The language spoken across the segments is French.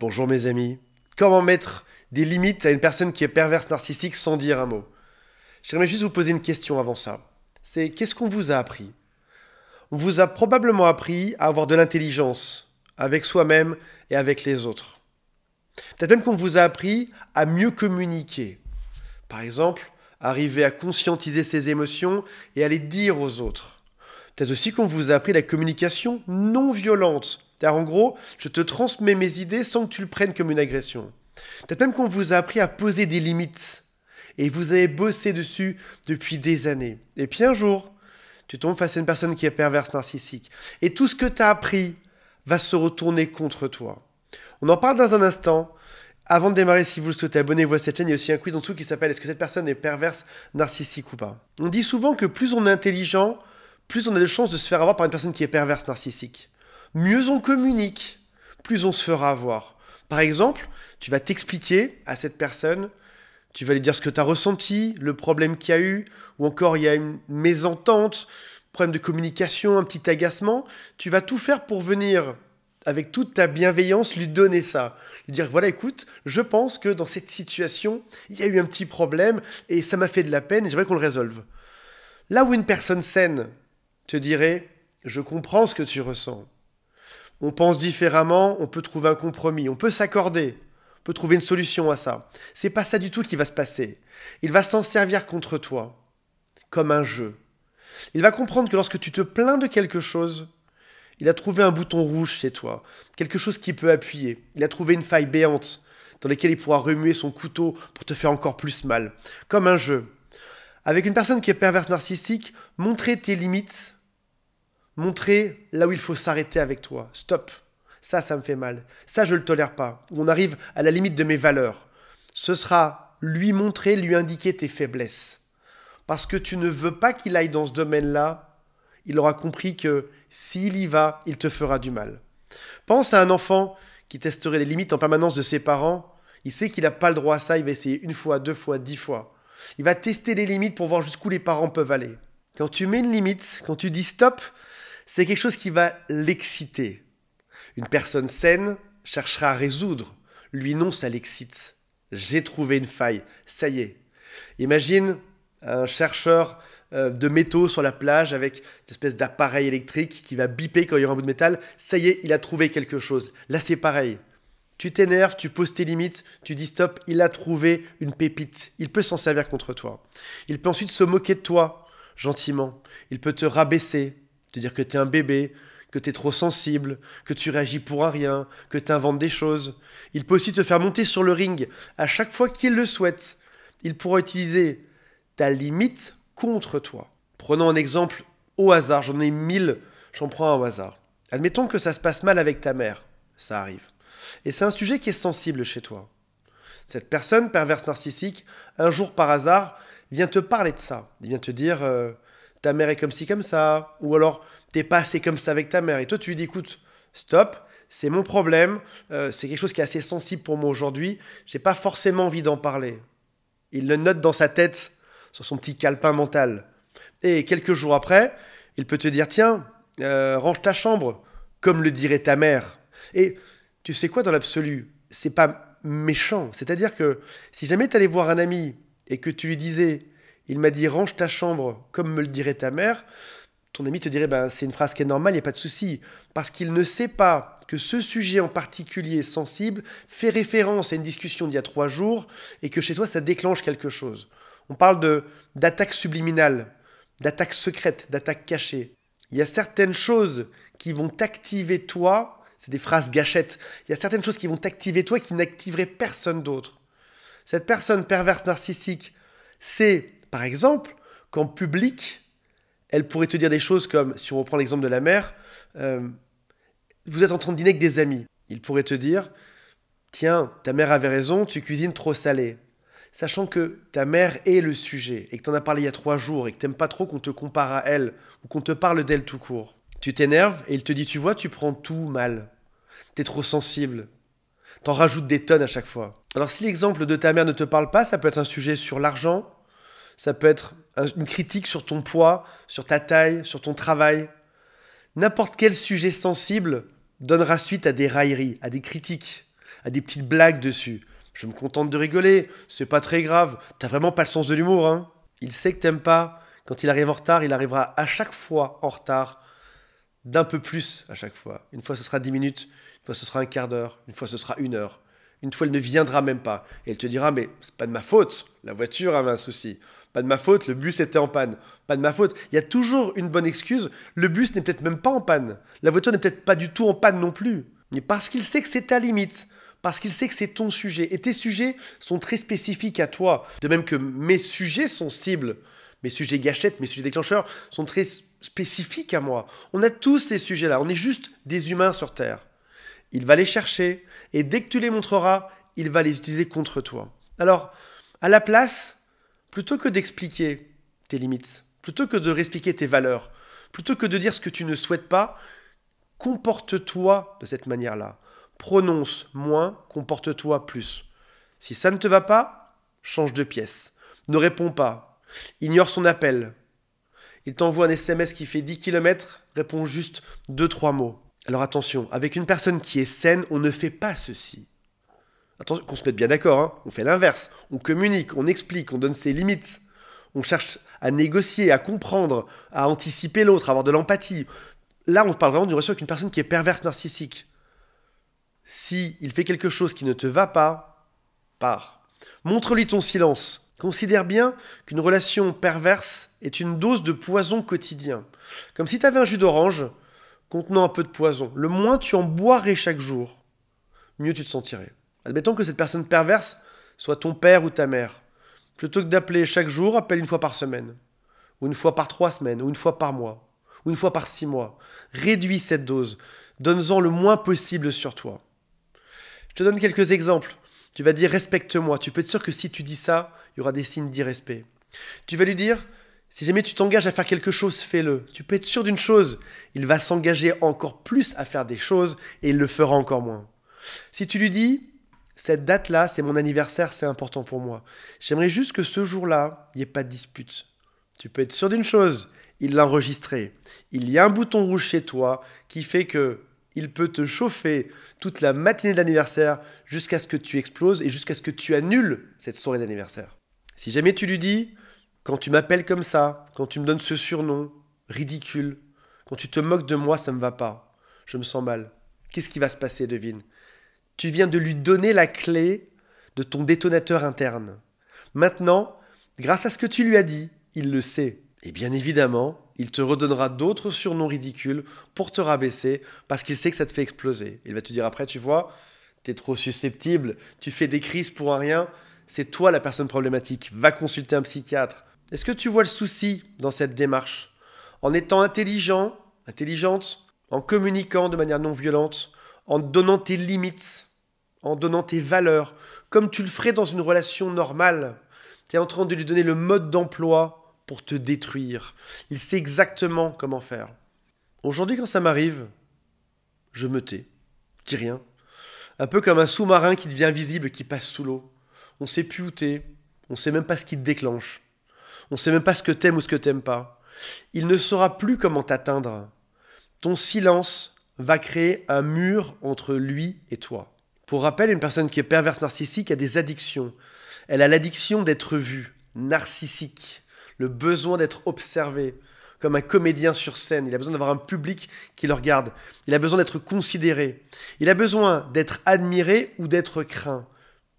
Bonjour mes amis. Comment mettre des limites à une personne qui est perverse narcissique sans dire un mot J'aimerais juste vous poser une question avant ça. C'est qu'est-ce qu'on vous a appris On vous a probablement appris à avoir de l'intelligence avec soi-même et avec les autres. Peut-être même qu'on vous a appris à mieux communiquer. Par exemple, arriver à conscientiser ses émotions et à les dire aux autres. Peut-être aussi qu'on vous a appris la communication non violente c'est-à-dire, en gros, je te transmets mes idées sans que tu le prennes comme une agression. Peut-être même qu'on vous a appris à poser des limites. Et vous avez bossé dessus depuis des années. Et puis un jour, tu tombes face à une personne qui est perverse narcissique. Et tout ce que tu as appris va se retourner contre toi. On en parle dans un instant. Avant de démarrer, si vous le souhaitez, abonnez-vous à cette chaîne. Il y a aussi un quiz en dessous qui s'appelle Est-ce que cette personne est perverse, narcissique ou pas On dit souvent que plus on est intelligent, plus on a de chances de se faire avoir par une personne qui est perverse, narcissique mieux on communique, plus on se fera avoir. Par exemple, tu vas t'expliquer à cette personne, tu vas lui dire ce que tu as ressenti, le problème qu'il y a eu, ou encore il y a une mésentente, problème de communication, un petit agacement. Tu vas tout faire pour venir, avec toute ta bienveillance, lui donner ça. Lui dire, voilà, écoute, je pense que dans cette situation, il y a eu un petit problème, et ça m'a fait de la peine, et j'aimerais qu'on le résolve. Là où une personne saine te dirait, je comprends ce que tu ressens, on pense différemment, on peut trouver un compromis, on peut s'accorder, on peut trouver une solution à ça. C'est pas ça du tout qui va se passer. Il va s'en servir contre toi, comme un jeu. Il va comprendre que lorsque tu te plains de quelque chose, il a trouvé un bouton rouge chez toi, quelque chose qui peut appuyer. Il a trouvé une faille béante dans laquelle il pourra remuer son couteau pour te faire encore plus mal, comme un jeu. Avec une personne qui est perverse narcissique, montrer tes limites montrer là où il faut s'arrêter avec toi. Stop. Ça, ça me fait mal. Ça, je ne le tolère pas. On arrive à la limite de mes valeurs. Ce sera lui montrer, lui indiquer tes faiblesses. Parce que tu ne veux pas qu'il aille dans ce domaine-là, il aura compris que s'il y va, il te fera du mal. Pense à un enfant qui testerait les limites en permanence de ses parents. Il sait qu'il n'a pas le droit à ça, il va essayer une fois, deux fois, dix fois. Il va tester les limites pour voir jusqu'où les parents peuvent aller. Quand tu mets une limite, quand tu dis stop, c'est quelque chose qui va l'exciter. Une personne saine cherchera à résoudre. Lui, non, ça l'excite. J'ai trouvé une faille. Ça y est. Imagine un chercheur euh, de métaux sur la plage avec une espèce d'appareil électrique qui va biper quand il y aura un bout de métal. Ça y est, il a trouvé quelque chose. Là, c'est pareil. Tu t'énerves, tu poses tes limites, tu dis stop, il a trouvé une pépite. Il peut s'en servir contre toi. Il peut ensuite se moquer de toi, gentiment. Il peut te rabaisser. Te dire que t'es un bébé, que t'es trop sensible, que tu réagis pour rien, que t'inventes des choses. Il peut aussi te faire monter sur le ring à chaque fois qu'il le souhaite. Il pourra utiliser ta limite contre toi. Prenons un exemple au hasard, j'en ai mille, j'en prends un au hasard. Admettons que ça se passe mal avec ta mère, ça arrive. Et c'est un sujet qui est sensible chez toi. Cette personne perverse narcissique, un jour par hasard, vient te parler de ça. Il vient te dire euh, ta mère est comme ci, comme ça, ou alors t'es pas assez comme ça avec ta mère. Et toi, tu lui dis, écoute, stop, c'est mon problème, euh, c'est quelque chose qui est assez sensible pour moi aujourd'hui, j'ai pas forcément envie d'en parler. Il le note dans sa tête, sur son petit calepin mental. Et quelques jours après, il peut te dire, tiens, euh, range ta chambre, comme le dirait ta mère. Et tu sais quoi, dans l'absolu, c'est pas méchant. C'est-à-dire que si jamais tu allais voir un ami et que tu lui disais, il m'a dit range ta chambre comme me le dirait ta mère. Ton ami te dirait ben, c'est une phrase qui est normale, il n'y a pas de souci. Parce qu'il ne sait pas que ce sujet en particulier sensible fait référence à une discussion d'il y a trois jours et que chez toi ça déclenche quelque chose. On parle de d'attaque subliminale, d'attaque secrète, d'attaque cachée. Il y a certaines choses qui vont t'activer toi, c'est des phrases gâchettes. Il y a certaines choses qui vont t'activer toi qui n'activeraient personne d'autre. Cette personne perverse narcissique c'est... Par exemple, qu'en public, elle pourrait te dire des choses comme, si on reprend l'exemple de la mère, euh, vous êtes en train de dîner avec des amis. Il pourrait te dire, tiens, ta mère avait raison, tu cuisines trop salé. Sachant que ta mère est le sujet, et que en as parlé il y a trois jours, et que t'aimes pas trop qu'on te compare à elle, ou qu'on te parle d'elle tout court. Tu t'énerves, et il te dit, tu vois, tu prends tout mal. T'es trop sensible. T'en rajoutes des tonnes à chaque fois. Alors si l'exemple de ta mère ne te parle pas, ça peut être un sujet sur l'argent, ça peut être une critique sur ton poids, sur ta taille, sur ton travail. N'importe quel sujet sensible donnera suite à des railleries, à des critiques, à des petites blagues dessus. Je me contente de rigoler, c'est pas très grave, t'as vraiment pas le sens de l'humour, hein Il sait que t'aimes pas. Quand il arrive en retard, il arrivera à chaque fois en retard, d'un peu plus à chaque fois. Une fois ce sera 10 minutes, une fois ce sera un quart d'heure, une fois ce sera une heure. Une fois il ne viendra même pas. Et elle te dira, mais c'est pas de ma faute, la voiture a un souci. Pas de ma faute, le bus était en panne. Pas de ma faute. Il y a toujours une bonne excuse. Le bus n'est peut-être même pas en panne. La voiture n'est peut-être pas du tout en panne non plus. Mais parce qu'il sait que c'est ta limite. Parce qu'il sait que c'est ton sujet. Et tes sujets sont très spécifiques à toi. De même que mes sujets sont cibles. Mes sujets gâchettes, mes sujets déclencheurs sont très spécifiques à moi. On a tous ces sujets-là. On est juste des humains sur Terre. Il va les chercher. Et dès que tu les montreras, il va les utiliser contre toi. Alors, à la place, plutôt que d'expliquer tes limites, plutôt que de réexpliquer tes valeurs, plutôt que de dire ce que tu ne souhaites pas, comporte-toi de cette manière-là. Prononce moins, comporte-toi plus. Si ça ne te va pas, change de pièce. Ne réponds pas. Ignore son appel. Il t'envoie un SMS qui fait 10 km, réponds juste 2-3 mots. Alors attention, avec une personne qui est saine, on ne fait pas ceci. Attention, qu'on se mette bien d'accord, hein. on fait l'inverse. On communique, on explique, on donne ses limites. On cherche à négocier, à comprendre, à anticiper l'autre, à avoir de l'empathie. Là, on parle vraiment d'une relation avec une personne qui est perverse narcissique. Si il fait quelque chose qui ne te va pas, pars. Montre-lui ton silence. Considère bien qu'une relation perverse est une dose de poison quotidien. Comme si tu avais un jus d'orange contenant un peu de poison. Le moins tu en boirais chaque jour, mieux tu te sentirais. Admettons que cette personne perverse soit ton père ou ta mère. Plutôt que d'appeler chaque jour, appelle une fois par semaine, ou une fois par trois semaines, ou une fois par mois, ou une fois par six mois. Réduis cette dose. Donne-en le moins possible sur toi. Je te donne quelques exemples. Tu vas dire respecte-moi. Tu peux être sûr que si tu dis ça, il y aura des signes d'irrespect. Tu vas lui dire si jamais tu t'engages à faire quelque chose, fais-le. Tu peux être sûr d'une chose, il va s'engager encore plus à faire des choses et il le fera encore moins. Si tu lui dis cette date-là, c'est mon anniversaire, c'est important pour moi. J'aimerais juste que ce jour-là, il n'y ait pas de dispute. Tu peux être sûr d'une chose, il l'a enregistré. Il y a un bouton rouge chez toi qui fait que il peut te chauffer toute la matinée de l'anniversaire jusqu'à ce que tu exploses et jusqu'à ce que tu annules cette soirée d'anniversaire. Si jamais tu lui dis, quand tu m'appelles comme ça, quand tu me donnes ce surnom, ridicule, quand tu te moques de moi, ça ne me va pas, je me sens mal. Qu'est-ce qui va se passer, devine tu viens de lui donner la clé de ton détonateur interne. Maintenant, grâce à ce que tu lui as dit, il le sait. Et bien évidemment, il te redonnera d'autres surnoms ridicules pour te rabaisser parce qu'il sait que ça te fait exploser. Il va te dire après, tu vois, t'es trop susceptible, tu fais des crises pour un rien, c'est toi la personne problématique, va consulter un psychiatre. Est-ce que tu vois le souci dans cette démarche En étant intelligent, intelligente, en communiquant de manière non violente, en donnant tes limites, en donnant tes valeurs, comme tu le ferais dans une relation normale. Tu es en train de lui donner le mode d'emploi pour te détruire. Il sait exactement comment faire. Aujourd'hui, quand ça m'arrive, je me tais, je dis rien. Un peu comme un sous-marin qui devient visible, qui passe sous l'eau. On sait plus où t'es, on sait même pas ce qui te déclenche. On sait même pas ce que t'aimes ou ce que t'aimes pas. Il ne saura plus comment t'atteindre. Ton silence va créer un mur entre lui et toi. Pour rappel, une personne qui est perverse narcissique a des addictions. Elle a l'addiction d'être vue, narcissique, le besoin d'être observée, comme un comédien sur scène. Il a besoin d'avoir un public qui le regarde. Il a besoin d'être considéré. Il a besoin d'être admiré ou d'être craint.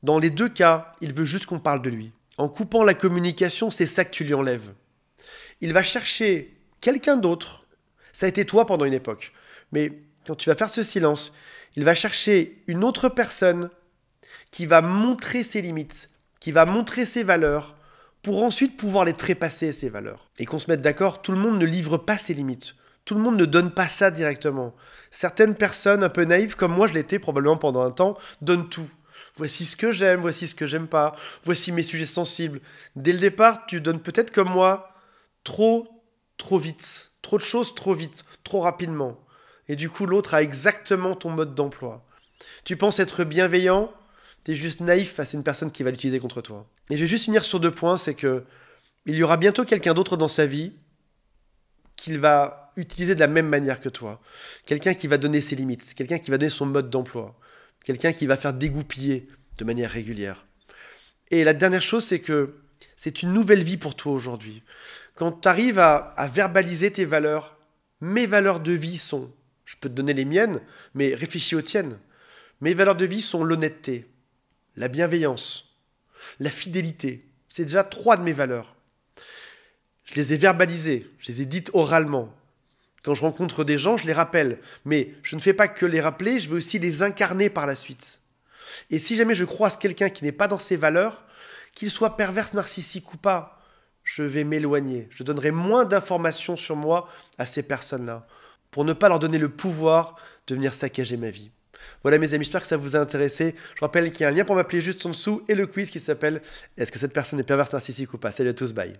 Dans les deux cas, il veut juste qu'on parle de lui. En coupant la communication, c'est ça que tu lui enlèves. Il va chercher quelqu'un d'autre. Ça a été toi pendant une époque. Mais quand tu vas faire ce silence, il va chercher une autre personne qui va montrer ses limites, qui va montrer ses valeurs, pour ensuite pouvoir les trépasser, ses valeurs. Et qu'on se mette d'accord, tout le monde ne livre pas ses limites. Tout le monde ne donne pas ça directement. Certaines personnes un peu naïves, comme moi je l'étais probablement pendant un temps, donnent tout. Voici ce que j'aime, voici ce que j'aime pas, voici mes sujets sensibles. Dès le départ, tu donnes peut-être comme moi trop, trop vite, trop de choses trop vite, trop rapidement et du coup l'autre a exactement ton mode d'emploi. Tu penses être bienveillant, t'es juste naïf face à une personne qui va l'utiliser contre toi. Et je vais juste finir sur deux points, c'est que il y aura bientôt quelqu'un d'autre dans sa vie qu'il va utiliser de la même manière que toi. Quelqu'un qui va donner ses limites, quelqu'un qui va donner son mode d'emploi, quelqu'un qui va faire dégoupiller de manière régulière. Et la dernière chose, c'est que c'est une nouvelle vie pour toi aujourd'hui. Quand tu arrives à verbaliser tes valeurs, mes valeurs de vie sont je peux te donner les miennes, mais réfléchis aux tiennes. Mes valeurs de vie sont l'honnêteté, la bienveillance, la fidélité. C'est déjà trois de mes valeurs. Je les ai verbalisées, je les ai dites oralement. Quand je rencontre des gens, je les rappelle. Mais je ne fais pas que les rappeler, je veux aussi les incarner par la suite. Et si jamais je croise quelqu'un qui n'est pas dans ces valeurs, qu'il soit perverse, narcissique ou pas, je vais m'éloigner. Je donnerai moins d'informations sur moi à ces personnes-là pour ne pas leur donner le pouvoir de venir saccager ma vie. Voilà mes amis, j'espère que ça vous a intéressé. Je rappelle qu'il y a un lien pour m'appeler juste en dessous et le quiz qui s'appelle Est-ce que cette personne est perverse narcissique ou pas Salut à tous, bye.